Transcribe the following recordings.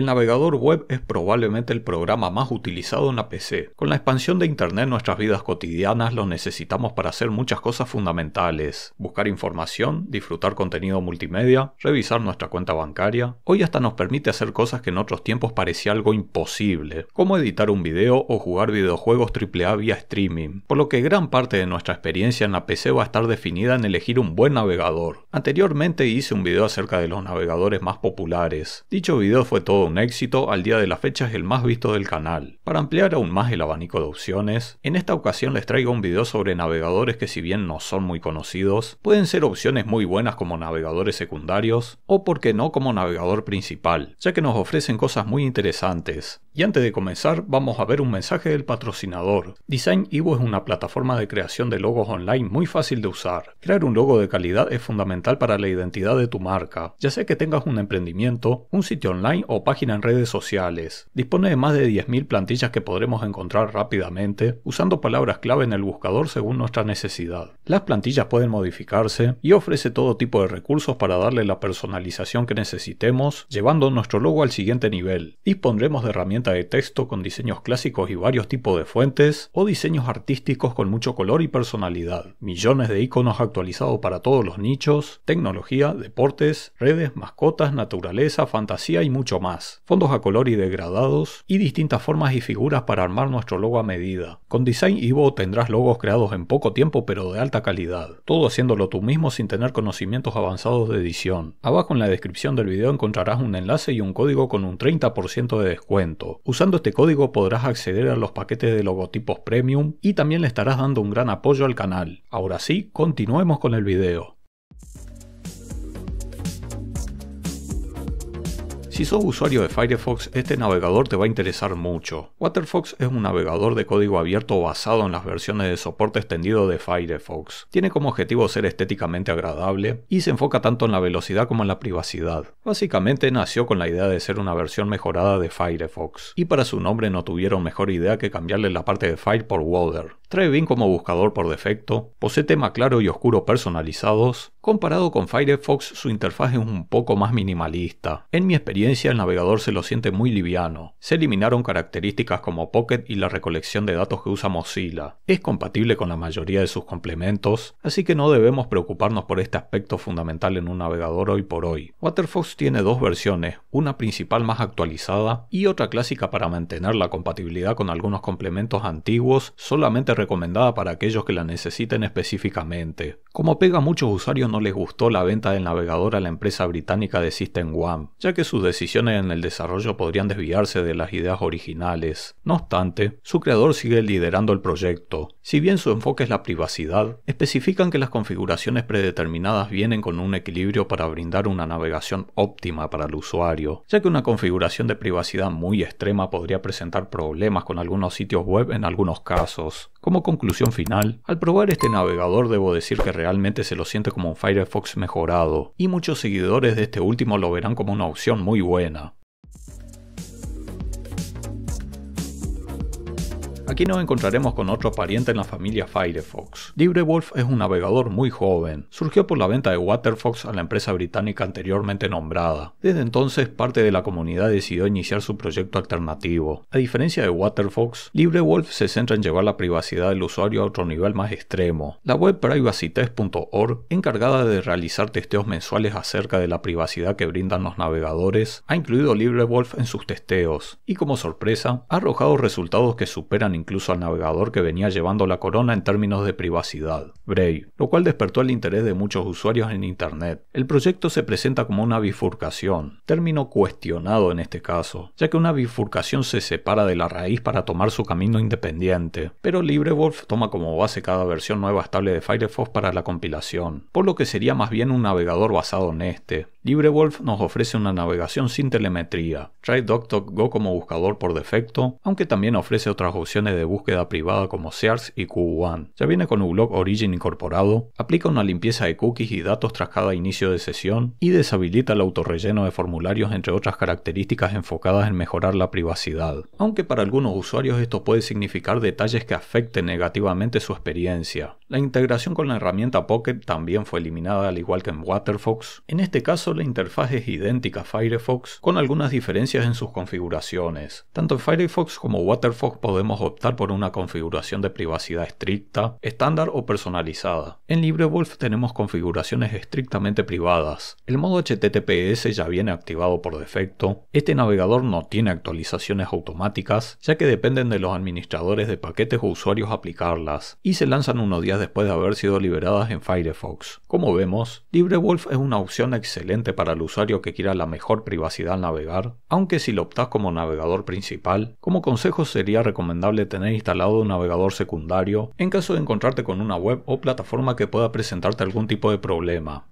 El navegador web es probablemente el programa más utilizado en la PC. Con la expansión de Internet nuestras vidas cotidianas lo necesitamos para hacer muchas cosas fundamentales. Buscar información, disfrutar contenido multimedia, revisar nuestra cuenta bancaria. Hoy hasta nos permite hacer cosas que en otros tiempos parecía algo imposible, como editar un video o jugar videojuegos AAA vía streaming. Por lo que gran parte de nuestra experiencia en la PC va a estar definida en elegir un buen navegador. Anteriormente hice un video acerca de los navegadores más populares. Dicho video fue todo éxito, al día de la fecha es el más visto del canal. Para ampliar aún más el abanico de opciones, en esta ocasión les traigo un video sobre navegadores que si bien no son muy conocidos, pueden ser opciones muy buenas como navegadores secundarios o por qué no como navegador principal, ya que nos ofrecen cosas muy interesantes. Y antes de comenzar, vamos a ver un mensaje del patrocinador. Design Evo es una plataforma de creación de logos online muy fácil de usar. Crear un logo de calidad es fundamental para la identidad de tu marca, ya sea que tengas un emprendimiento, un sitio online o para página en redes sociales. Dispone de más de 10.000 plantillas que podremos encontrar rápidamente usando palabras clave en el buscador según nuestra necesidad. Las plantillas pueden modificarse y ofrece todo tipo de recursos para darle la personalización que necesitemos, llevando nuestro logo al siguiente nivel. Dispondremos de herramienta de texto con diseños clásicos y varios tipos de fuentes, o diseños artísticos con mucho color y personalidad. Millones de iconos actualizados para todos los nichos, tecnología, deportes, redes, mascotas, naturaleza, fantasía y mucho más. Fondos a color y degradados, y distintas formas y figuras para armar nuestro logo a medida. Con Design Evo tendrás logos creados en poco tiempo pero de alta calidad, todo haciéndolo tú mismo sin tener conocimientos avanzados de edición. Abajo en la descripción del video encontrarás un enlace y un código con un 30% de descuento. Usando este código podrás acceder a los paquetes de logotipos premium y también le estarás dando un gran apoyo al canal. Ahora sí, continuemos con el video. Si sos usuario de Firefox, este navegador te va a interesar mucho. Waterfox es un navegador de código abierto basado en las versiones de soporte extendido de Firefox. Tiene como objetivo ser estéticamente agradable y se enfoca tanto en la velocidad como en la privacidad. Básicamente nació con la idea de ser una versión mejorada de Firefox, y para su nombre no tuvieron mejor idea que cambiarle la parte de Fire por Water. Trae bien como buscador por defecto, posee tema claro y oscuro personalizados. Comparado con Firefox, su interfaz es un poco más minimalista. En mi experiencia, el navegador se lo siente muy liviano. Se eliminaron características como Pocket y la recolección de datos que usa Mozilla. Es compatible con la mayoría de sus complementos, así que no debemos preocuparnos por este aspecto fundamental en un navegador hoy por hoy. Waterfox tiene dos versiones, una principal más actualizada y otra clásica para mantener la compatibilidad con algunos complementos antiguos solamente recomendada para aquellos que la necesiten específicamente. Como pega a muchos usuarios no les gustó la venta del navegador a la empresa británica de System One, ya que sus decisiones en el desarrollo podrían desviarse de las ideas originales. No obstante, su creador sigue liderando el proyecto. Si bien su enfoque es la privacidad, especifican que las configuraciones predeterminadas vienen con un equilibrio para brindar una navegación óptima para el usuario, ya que una configuración de privacidad muy extrema podría presentar problemas con algunos sitios web en algunos casos, como conclusión final, al probar este navegador debo decir que realmente se lo siente como un Firefox mejorado, y muchos seguidores de este último lo verán como una opción muy buena. Aquí nos encontraremos con otro pariente en la familia Firefox. LibreWolf es un navegador muy joven. Surgió por la venta de Waterfox a la empresa británica anteriormente nombrada. Desde entonces, parte de la comunidad decidió iniciar su proyecto alternativo. A diferencia de Waterfox, LibreWolf se centra en llevar la privacidad del usuario a otro nivel más extremo. La web privacytest.org, encargada de realizar testeos mensuales acerca de la privacidad que brindan los navegadores, ha incluido LibreWolf en sus testeos y, como sorpresa, ha arrojado resultados que superan incluso al navegador que venía llevando la corona en términos de privacidad, Brave, lo cual despertó el interés de muchos usuarios en Internet. El proyecto se presenta como una bifurcación, término cuestionado en este caso, ya que una bifurcación se separa de la raíz para tomar su camino independiente, pero LibreWolf toma como base cada versión nueva estable de Firefox para la compilación, por lo que sería más bien un navegador basado en este, LibreWolf nos ofrece una navegación sin telemetría. Trae DuckDuckGo como buscador por defecto, aunque también ofrece otras opciones de búsqueda privada como Sears y Q1. Ya viene con uBlock Origin incorporado, aplica una limpieza de cookies y datos tras cada inicio de sesión y deshabilita el autorrelleno de formularios entre otras características enfocadas en mejorar la privacidad. Aunque para algunos usuarios esto puede significar detalles que afecten negativamente su experiencia. La integración con la herramienta Pocket también fue eliminada al igual que en Waterfox. En este caso la interfaz es idéntica a Firefox con algunas diferencias en sus configuraciones. Tanto en Firefox como Waterfox podemos optar por una configuración de privacidad estricta, estándar o personalizada. En LibreWolf tenemos configuraciones estrictamente privadas. El modo HTTPS ya viene activado por defecto. Este navegador no tiene actualizaciones automáticas ya que dependen de los administradores de paquetes o usuarios aplicarlas y se lanzan unos días después de haber sido liberadas en Firefox. Como vemos, LibreWolf es una opción excelente para el usuario que quiera la mejor privacidad al navegar, aunque si lo optas como navegador principal, como consejo sería recomendable tener instalado un navegador secundario en caso de encontrarte con una web o plataforma que pueda presentarte algún tipo de problema.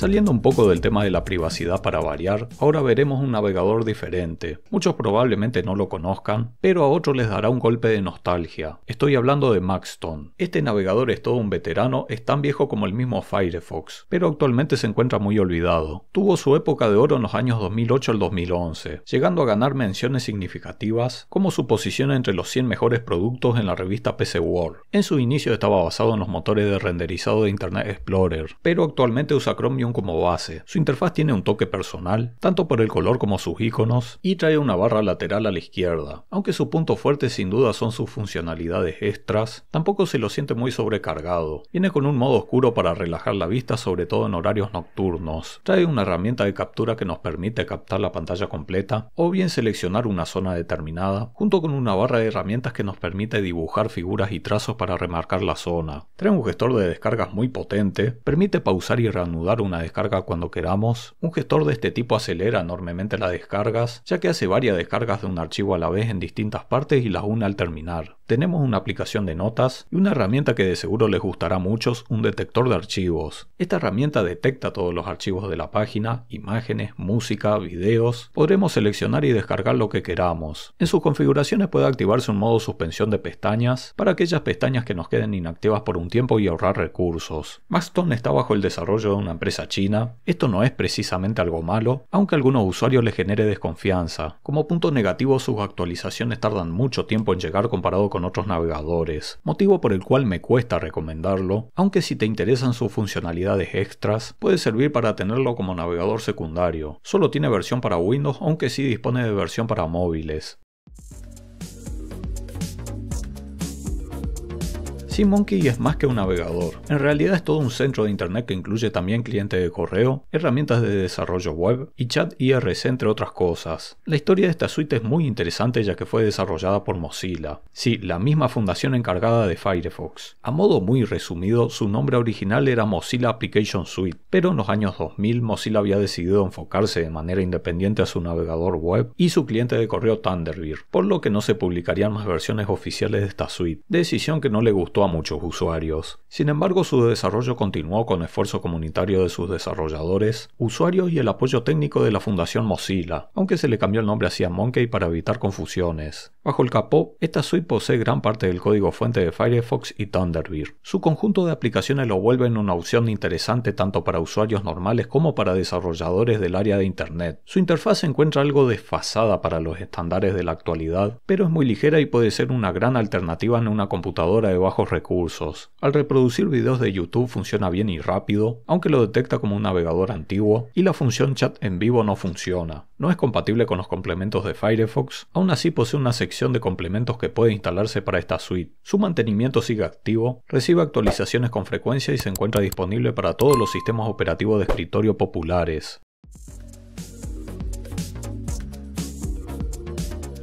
Saliendo un poco del tema de la privacidad para variar, ahora veremos un navegador diferente. Muchos probablemente no lo conozcan, pero a otros les dará un golpe de nostalgia. Estoy hablando de Maxton. Este navegador es todo un veterano, es tan viejo como el mismo Firefox, pero actualmente se encuentra muy olvidado. Tuvo su época de oro en los años 2008 al 2011, llegando a ganar menciones significativas como su posición entre los 100 mejores productos en la revista PC World. En su inicio estaba basado en los motores de renderizado de Internet Explorer, pero actualmente usa Chromium como base. Su interfaz tiene un toque personal, tanto por el color como sus iconos, y trae una barra lateral a la izquierda. Aunque su punto fuerte sin duda son sus funcionalidades extras, tampoco se lo siente muy sobrecargado. Viene con un modo oscuro para relajar la vista, sobre todo en horarios nocturnos. Trae una herramienta de captura que nos permite captar la pantalla completa o bien seleccionar una zona determinada, junto con una barra de herramientas que nos permite dibujar figuras y trazos para remarcar la zona. Trae un gestor de descargas muy potente, permite pausar y reanudar una descarga cuando queramos, un gestor de este tipo acelera enormemente las descargas, ya que hace varias descargas de un archivo a la vez en distintas partes y las une al terminar. Tenemos una aplicación de notas y una herramienta que de seguro les gustará a muchos, un detector de archivos. Esta herramienta detecta todos los archivos de la página, imágenes, música, videos. Podremos seleccionar y descargar lo que queramos. En sus configuraciones puede activarse un modo suspensión de pestañas para aquellas pestañas que nos queden inactivas por un tiempo y ahorrar recursos. Maxton está bajo el desarrollo de una empresa China. Esto no es precisamente algo malo, aunque a algunos usuarios le genere desconfianza. Como punto negativo, sus actualizaciones tardan mucho tiempo en llegar comparado con otros navegadores, motivo por el cual me cuesta recomendarlo, aunque si te interesan sus funcionalidades extras, puede servir para tenerlo como navegador secundario. Solo tiene versión para Windows, aunque sí dispone de versión para móviles. Simonkey es más que un navegador. En realidad es todo un centro de Internet que incluye también cliente de correo, herramientas de desarrollo web y chat IRC entre otras cosas. La historia de esta suite es muy interesante ya que fue desarrollada por Mozilla, sí, la misma fundación encargada de Firefox. A modo muy resumido, su nombre original era Mozilla Application Suite, pero en los años 2000 Mozilla había decidido enfocarse de manera independiente a su navegador web y su cliente de correo Thunderbird, por lo que no se publicarían más versiones oficiales de esta suite, decisión que no le gustó a muchos usuarios. Sin embargo, su desarrollo continuó con esfuerzo comunitario de sus desarrolladores, usuarios y el apoyo técnico de la Fundación Mozilla, aunque se le cambió el nombre hacia Monkey para evitar confusiones. Bajo el capó, esta suite posee gran parte del código fuente de Firefox y Thunderbird. Su conjunto de aplicaciones lo vuelven una opción interesante tanto para usuarios normales como para desarrolladores del área de Internet. Su interfaz se encuentra algo desfasada para los estándares de la actualidad, pero es muy ligera y puede ser una gran alternativa en una computadora de bajos recursos. Al reproducir videos de YouTube funciona bien y rápido, aunque lo detecta como un navegador antiguo, y la función chat en vivo no funciona. No es compatible con los complementos de Firefox, aún así posee una sección de complementos que puede instalarse para esta suite. Su mantenimiento sigue activo, recibe actualizaciones con frecuencia y se encuentra disponible para todos los sistemas operativos de escritorio populares.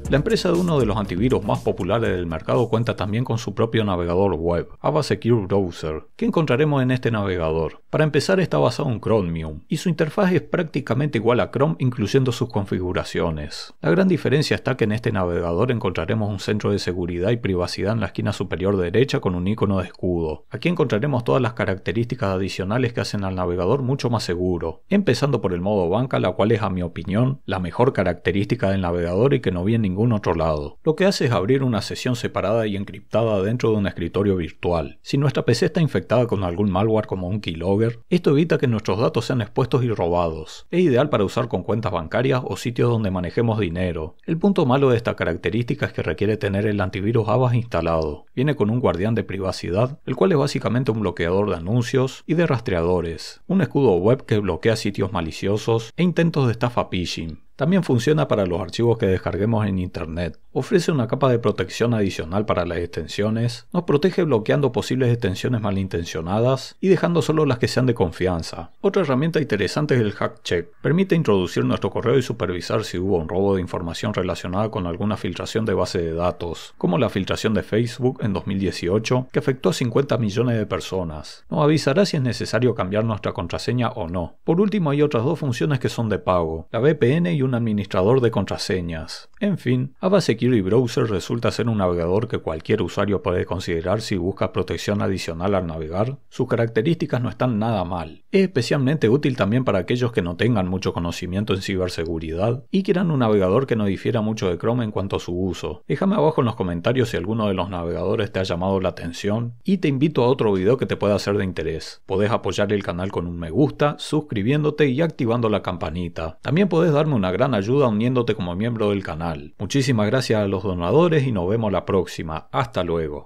La empresa de uno de los antivirus más populares del mercado cuenta también con su propio navegador web, Ava Secure Browser. ¿Qué encontraremos en este navegador? Para empezar está basado en Chromium y su interfaz es prácticamente igual a Chrome incluyendo sus configuraciones. La gran diferencia está que en este navegador encontraremos un centro de seguridad y privacidad en la esquina superior derecha con un icono de escudo. Aquí encontraremos todas las características adicionales que hacen al navegador mucho más seguro, empezando por el modo banca, la cual es a mi opinión la mejor característica del navegador y que no viene otro lado. Lo que hace es abrir una sesión separada y encriptada dentro de un escritorio virtual. Si nuestra PC está infectada con algún malware como un keylogger, esto evita que nuestros datos sean expuestos y robados. Es ideal para usar con cuentas bancarias o sitios donde manejemos dinero. El punto malo de esta característica es que requiere tener el antivirus Avast instalado. Viene con un guardián de privacidad, el cual es básicamente un bloqueador de anuncios y de rastreadores, un escudo web que bloquea sitios maliciosos e intentos de estafa phishing. También funciona para los archivos que descarguemos en Internet ofrece una capa de protección adicional para las extensiones, nos protege bloqueando posibles extensiones malintencionadas y dejando solo las que sean de confianza. Otra herramienta interesante es el hack check. Permite introducir nuestro correo y supervisar si hubo un robo de información relacionada con alguna filtración de base de datos, como la filtración de Facebook en 2018 que afectó a 50 millones de personas. Nos avisará si es necesario cambiar nuestra contraseña o no. Por último hay otras dos funciones que son de pago, la VPN y un administrador de contraseñas. En fin, Ava Security Browser resulta ser un navegador que cualquier usuario puede considerar si busca protección adicional al navegar. Sus características no están nada mal. Es especialmente útil también para aquellos que no tengan mucho conocimiento en ciberseguridad y quieran un navegador que no difiera mucho de Chrome en cuanto a su uso. Déjame abajo en los comentarios si alguno de los navegadores te ha llamado la atención y te invito a otro video que te pueda ser de interés. Podés apoyar el canal con un me gusta, suscribiéndote y activando la campanita. También podés darme una gran ayuda uniéndote como miembro del canal Muchísimas gracias a los donadores y nos vemos la próxima. Hasta luego.